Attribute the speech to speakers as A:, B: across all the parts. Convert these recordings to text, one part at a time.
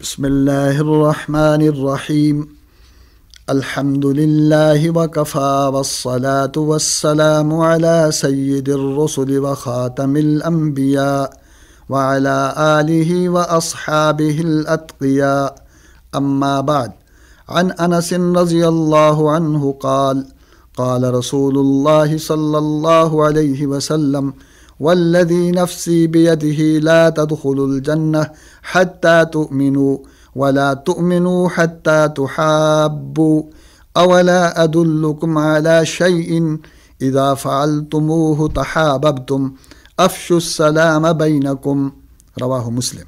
A: بسم الله الرحمن الرحيم الحمد لله وكفى والصلاة والسلام على سيد الرسل وخاتم الأنبياء وعلى آله وأصحابه الأتقياء أما بعد عن أنس رضي الله عنه قال قال رسول الله صلى الله عليه وسلم والذي نفسي بيده لا تدخلوا الجنة حتى تؤمنوا ولا تؤمنوا حتى تحابوا أولا أدلكم على شيء إذا فعلتموه تحاببتم अफ़शु सलाम बैनकुम रवा मुस्लिम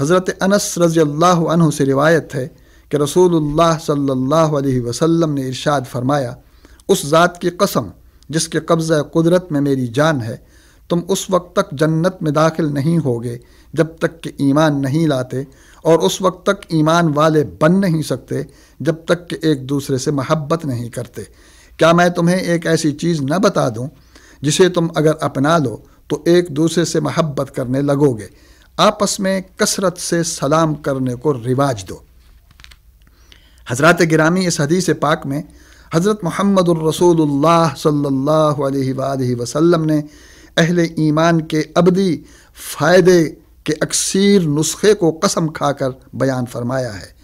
A: हज़रत अनस रज़ी अल्लाह अनह से रिवायत है कि रसूलुल्लाह सल्लल्लाहु अलैहि वसल्लम ने इरशाद फरमाया उस ज़ात की कसम जिसके कब्ज़ कुदरत में मेरी जान है तुम उस वक्त तक जन्नत में दाखिल नहीं होगे जब तक कि ईमान नहीं लाते और उस वक्त तक ईमान वाले बन नहीं सकते जब तक कि एक दूसरे से महब्बत नहीं करते क्या मैं तुम्हें एक ऐसी चीज़ न बता दूँ जिसे तुम अगर अपना लो तो एक दूसरे से महब्बत करने लगोगे आपस में कसरत से सलाम करने को रिवाज दो हजरत गिरामी इस हदीस पाक में हज़रत मोहम्मद रसूलुल्लाह सल्लल्लाहु वसल्लम ने अहल ईमान के अबदी फ़ायदे के अक्सर नुस्खे को कसम खाकर बयान फरमाया है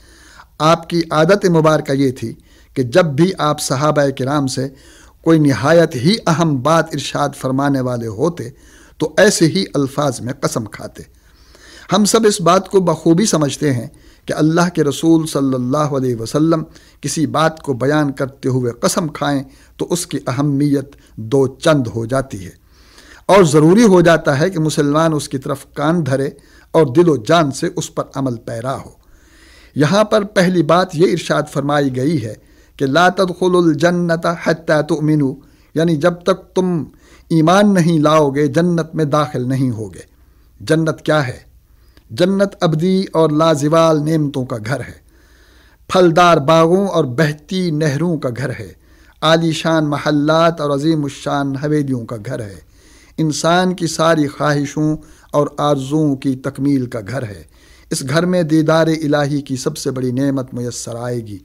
A: आपकी आदत मुबारक ये थी कि जब भी आप सहाब कराम से कोई नहायत ही अहम बात इरशाद फरमाने वाले होते तो ऐसे ही अल्फाज में कसम खाते हम सब इस बात को बखूबी समझते हैं कि अल्लाह के रसूल सल्लल्लाहु अलैहि वसल्लम किसी बात को बयान करते हुए कसम खाएं तो उसकी अहमियत दो चंद हो जाती है और ज़रूरी हो जाता है कि मुसलमान उसकी तरफ कान धरे और दिलो जान से उस पर अमल पैरा हो यहाँ पर पहली बात ये इरशाद फरमाई गई है कि ला तदखलजन्नत हत्या तो यानी जब तक तुम ईमान नहीं लाओगे जन्नत में दाखिल नहीं होगे जन्नत क्या है जन्नत अबदी और लाजवाल नेमतों का घर है फलदार बागों और बहती नहरों का घर है आलीशान महल्लात और अजीम शान हवेलियों का घर है इंसान की सारी ख्वाहिशों और आर्जुओं की तकमील का घर है इस घर में दीदार इलाही की सबसे बड़ी नेमत मैसर आएगी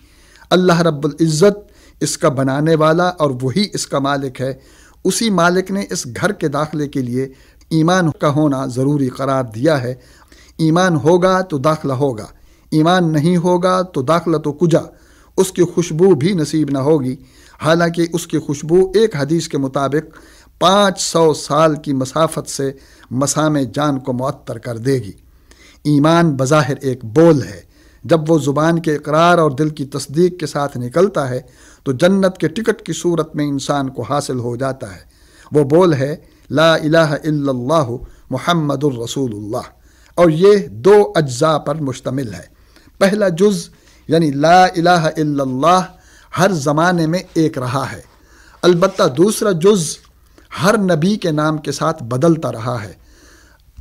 A: अल्लाह रब्ज़त इसका बनाने वाला और वही इसका मालिक है उसी मालिक ने इस घर के दाखिले के लिए ईमान का होना ज़रूरी करार दिया है ईमान होगा तो दाखला होगा ईमान नहीं होगा तो दाखला तो कुजा उसकी खुशबू भी नसीब ना होगी हालांकि उसकी खुशबू एक हदीस के मुताबिक पाँच सौ साल की मसाफत से मसाम जान को मअतर कर देगी ईमान बज़ाहिर एक बोल है जब वो ज़ुबान के इकरार और दिल की तस्दीक के साथ निकलता है तो जन्नत के टिकट की सूरत में इंसान को हासिल हो जाता है वो बोल है ला इलाह इल्लल्लाहु मुहम्मदुर रसूलुल्लाह और ये दो अज्जा पर मुश्तमिल है पहला जुज़ यानी ला इलाह इल्लल्लाह हर ज़माने में एक रहा है अलबत् दूसरा जुज़ हर नबी के नाम के साथ बदलता रहा है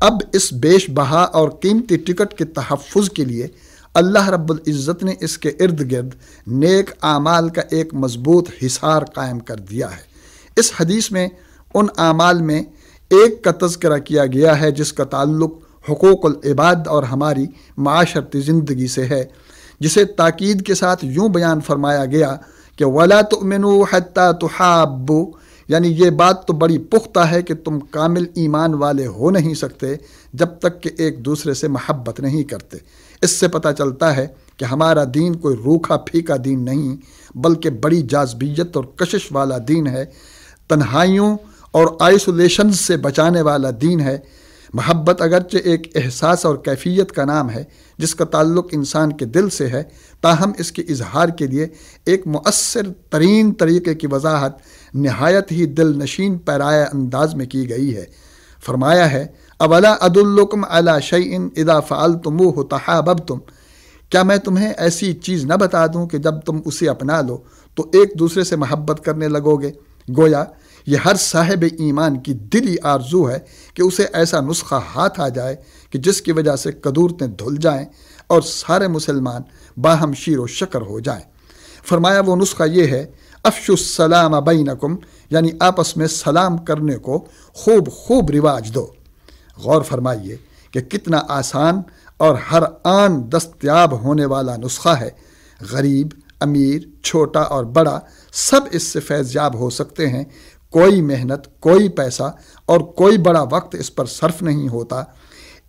A: अब इस बेश बहा और कीमती टिकट के तहफ़ के लिए अल्लाह रब्ज़त ने इसके इर्द गिर्द नेक आमाल का एक मजबूत हिसार कायम कर दिया है इस हदीस में उन आमाल में एक का तस्करा किया गया है जिसका ताल्लुक हकूक़ल इबाद और हमारी माशरती ज़िंदगी से है जिसे ताकीद के साथ यूँ बयान फरमाया गया कि वला तो मनु तो हाबू यानी ये बात तो बड़ी पुख्ता है कि तुम कामिल ईमान वाले हो नहीं सकते जब तक कि एक दूसरे से महब्बत नहीं करते इससे पता चलता है कि हमारा दीन कोई रूखा फीका दीन नहीं बल्कि बड़ी जाजबियत और कशिश वाला दीन है तन्हाइयों और आइसोलेशन से बचाने वाला दीन है महब्बत अगरचे एक एहसास और कैफियत का नाम है जिसका ताल्लुक इंसान के दिल से है ताहम इसके इजहार के लिए एक मौसर तरीन तरीके की वजाहत नहायत ही दिल नशीन पैराया अंदाज में की गई है फरमाया है अवला अदुल्लुकुम अला शईन इदा फ़ाल तुम तुम क्या मैं तुम्हें ऐसी चीज़ न बता दूँ कि जब तुम उसे अपना लो तो एक दूसरे से महब्बत करने लगोगे गोया ये हर साहेब ईमान की दिली आरजू है कि उसे ऐसा नुस्खा हाथ आ जाए कि जिसकी वजह से कदूरतें धुल जाएं और सारे मुसलमान बाहम शीर शकर हो जाएं फरमाया वो नुस्खा ये है अफशुसलाम नकुम यानी आपस में सलाम करने को खूब खूब रिवाज दो गौर फरमाइए कि कितना आसान और हर आन दस्तियाब होने वाला नुस्खा है गरीब अमीर छोटा और बड़ा सब इससे फैज़ याब हो सकते हैं कोई मेहनत कोई पैसा और कोई बड़ा वक्त इस पर सर्फ नहीं होता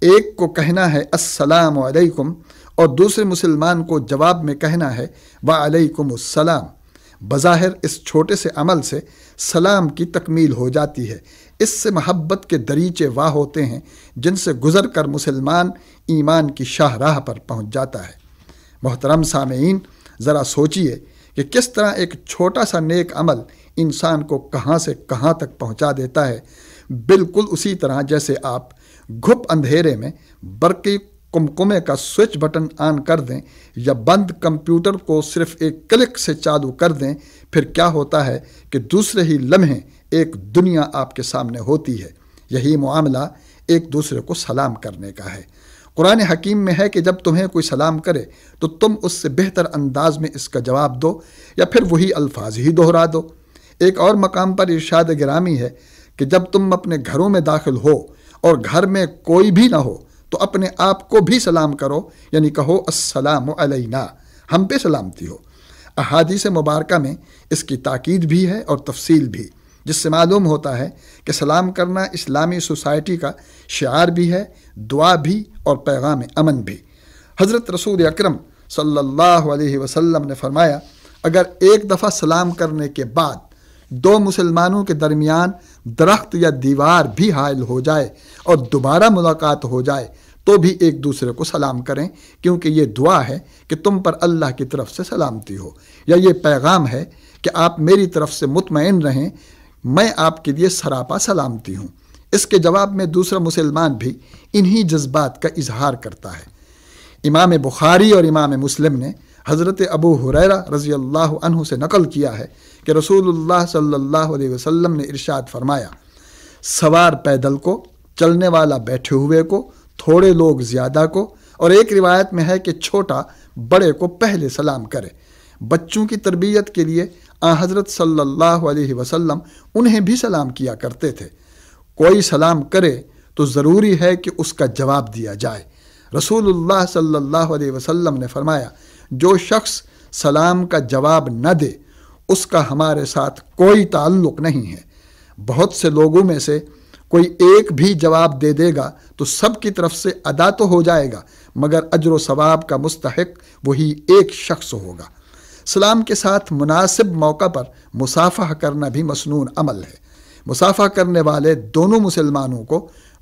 A: एक को कहना है अस्सलाम वालेकुम और दूसरे मुसलमान को जवाब में कहना है वालेकुमसलाम बज़ाहिर इस छोटे से अमल से सलाम की तकमील हो जाती है इससे महब्बत के दरीचे वाह होते हैं जिनसे गुज़र कर मुसलमान ईमान की शाहराह पर पहुँच जाता है मोहतरम सामीन ज़रा सोचिए कि किस तरह एक छोटा सा नेक अमल इंसान को कहाँ से कहाँ तक पहुँचा देता है बिल्कुल उसी तरह जैसे आप घुप अंधेरे में बरकी कुमकुमे का स्विच बटन ऑन कर दें या बंद कंप्यूटर को सिर्फ एक क्लिक से चालू कर दें फिर क्या होता है कि दूसरे ही लम्हे एक दुनिया आपके सामने होती है यही मामला एक दूसरे को सलाम करने का है कुरान हकीम में है कि जब तुम्हें कोई सलाम करे तो तुम उससे बेहतर अंदाज में इसका जवाब दो या फिर वही अल्फाज ही दोहरा दो एक और मकाम पर इर्शाद गिरामी है कि जब तुम अपने घरों में दाखिल हो और घर में कोई भी ना हो तो अपने आप को भी सलाम करो यानी कहो अस्सलाम हम पे सलामती हो से मुबारक में इसकी ताकीद भी है और तफसील भी जिससे मालूम होता है कि सलाम करना इस्लामी सोसाइटी का शार भी है दुआ भी और पैगाम अमन भी हज़रत रसूल अक्रम सल्ला वसम ने फरमाया अगर एक दफ़ा सलाम करने के बाद दो मुसलमानों के दरमियान दरख्त या दीवार भी हायल हो जाए और दोबारा मुलाकात हो जाए तो भी एक दूसरे को सलाम करें क्योंकि ये दुआ है कि तुम पर अल्लाह की तरफ से सलामती हो या ये पैगाम है कि आप मेरी तरफ से मुतमैन रहें मैं आपके लिए सरापा सलामती हूँ इसके जवाब में दूसरा मुसलमान भी इन्हीं जज्बात का इजहार करता है इमाम बुखारी और इमाम मुस्लिम ने हज़रत अबू हुरैरा रज़ी अल्लाह अनहु से नकल किया है कि रसूलुल्लाह सल्लल्लाहु अलैहि वसल्लम ने इरशाद फरमाया सवार पैदल को चलने वाला बैठे हुए को थोड़े लोग ज़्यादा को और एक रिवायत में है कि छोटा बड़े को पहले सलाम करे बच्चों की तरबियत के लिए आ हज़रत सल्लल्लाहु अलैहि वसल्लम उन्हें भी सलाम किया करते थे कोई सलाम करे तो ज़रूरी है कि उसका जवाब दिया जाए रसूलुल्लाह सल्लल्लाहु अलैहि वसल्लम ने फरमाया जो शख्स सलाम का जवाब न दे उसका हमारे साथ कोई ताल्लुक नहीं है बहुत से लोगों में से कोई एक भी जवाब दे देगा तो सब की तरफ से अदा तो हो जाएगा मगर अजर सवाब का मुस्तक वही एक शख्स होगा सलाम के साथ मुनासिब मौका पर मुसाफा करना भी मसनून अमल है मुसाफा करने वाले दोनों मुसलमानों को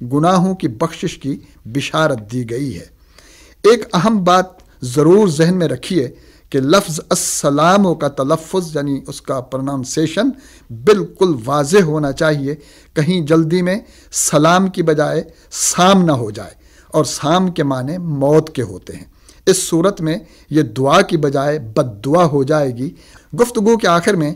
A: गुनाहों की बख्शिश की बिशारत दी गई है एक अहम बात ज़रूर जहन में रखिए कि लफ्ज़ असलाम का तलफ़ यानी उसका प्रोनाउंसेशन बिल्कुल वाज होना चाहिए कहीं जल्दी में सलाम की बजाय साम ना हो जाए और साम के माने मौत के होते हैं इस सूरत में ये दुआ की बजाय बददुआ हो जाएगी गुफ्तु के आखिर में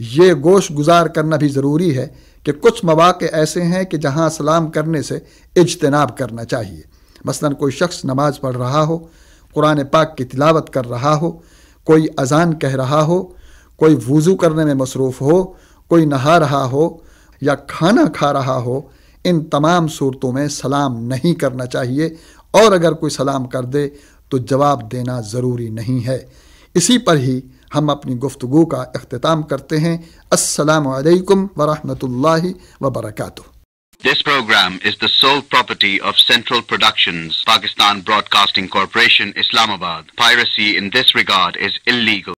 A: ये गोश गुजार करना भी ज़रूरी है कि कुछ मवाक़ ऐसे हैं कि जहाँ सलाम करने से इजतनाब करना चाहिए मसलन कोई शख्स नमाज़ पढ़ रहा हो कुरान पाक की तिलावत कर रहा हो कोई अजान कह रहा हो कोई वज़ू करने में मसरूफ़ हो कोई नहा रहा हो या खाना खा रहा हो इन तमाम सूरतों में सलाम नहीं करना चाहिए और अगर कोई सलाम कर दे तो जवाब देना ज़रूरी नहीं है इसी पर ही हम अपनी गुफ्तु का अख्ताम करते हैं असलकम वरहमल वर्का This program is the sole property of Central Productions, Pakistan Broadcasting Corporation, Islamabad. Piracy in this regard is illegal.